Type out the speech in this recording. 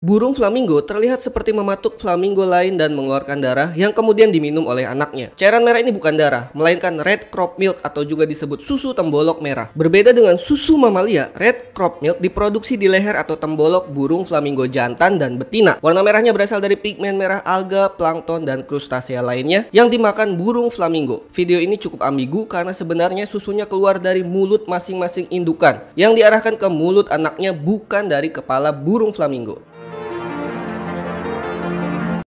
Burung flamingo terlihat seperti mematuk flamingo lain dan mengeluarkan darah yang kemudian diminum oleh anaknya. Cairan merah ini bukan darah, melainkan red crop milk atau juga disebut susu tembolok merah. Berbeda dengan susu mamalia, red crop milk diproduksi di leher atau tembolok burung flamingo jantan dan betina. Warna merahnya berasal dari pigmen merah alga, plankton, dan krustasea lainnya yang dimakan burung flamingo. Video ini cukup ambigu karena sebenarnya susunya keluar dari mulut masing-masing indukan yang diarahkan ke mulut anaknya bukan dari kepala burung flamingo.